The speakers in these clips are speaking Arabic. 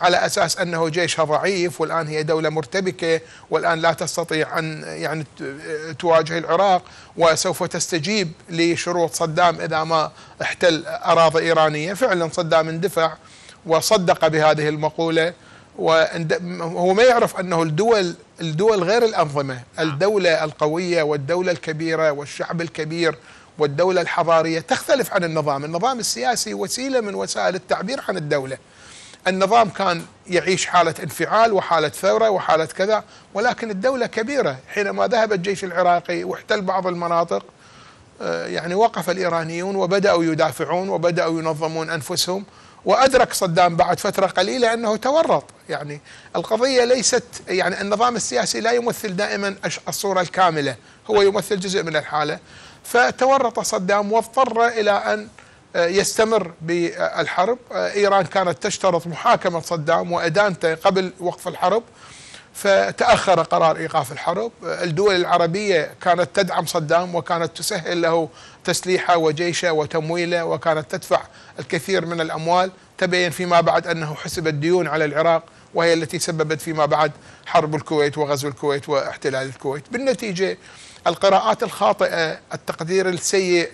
على اساس انه جيشها ضعيف والان هي دوله مرتبكه والان لا تستطيع ان يعني تواجه العراق وسوف تستجيب لشروط صدام اذا ما احتل اراضي ايرانيه، فعلا صدام اندفع وصدق بهذه المقوله وهو ما يعرف انه الدول الدول غير الانظمه، نعم. الدوله القويه والدوله الكبيره والشعب الكبير والدولة الحضارية تختلف عن النظام النظام السياسي وسيلة من وسائل التعبير عن الدولة النظام كان يعيش حالة انفعال وحالة ثورة وحالة كذا ولكن الدولة كبيرة حينما ذهب الجيش العراقي واحتل بعض المناطق آه، يعني وقف الإيرانيون وبدأوا يدافعون وبدأوا ينظمون أنفسهم وأدرك صدام بعد فترة قليلة أنه تورط يعني القضية ليست يعني النظام السياسي لا يمثل دائما الصورة الكاملة هو يمثل جزء من الحالة فتورط صدام واضطر إلى أن آه، يستمر بالحرب آه، إيران كانت تشترط محاكمة صدام وأدانته قبل وقف الحرب فتأخر قرار إيقاف الحرب آه، الدول العربية كانت تدعم صدام وكانت تسهل له تسليحه وجيشه وتمويله وكانت تدفع الكثير من الأموال تبين فيما بعد أنه حسب الديون على العراق وهي التي سببت فيما بعد حرب الكويت وغزو الكويت واحتلال الكويت بالنتيجة القراءات الخاطئة التقدير السيء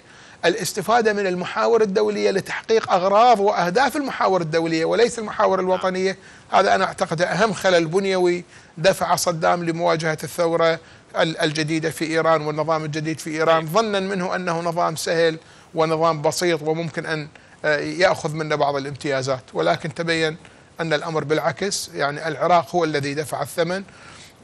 الاستفادة من المحاور الدولية لتحقيق أغراض وأهداف المحاور الدولية وليس المحاور الوطنية هذا أنا أعتقد أهم خلل بنيوي دفع صدام لمواجهة الثورة الجديدة في إيران والنظام الجديد في إيران إيه. ظنا منه أنه نظام سهل ونظام بسيط وممكن أن آه، يأخذ منه بعض الامتيازات ولكن تبين أن الأمر بالعكس يعني العراق هو الذي دفع الثمن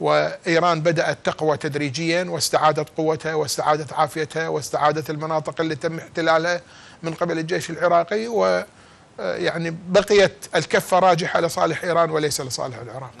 وإيران بدأت تقوى تدريجيا واستعادت قوتها واستعادت عافيتها واستعادت المناطق اللي تم احتلالها من قبل الجيش العراقي ويعني آه، بقيت الكفة راجحة لصالح إيران وليس لصالح العراق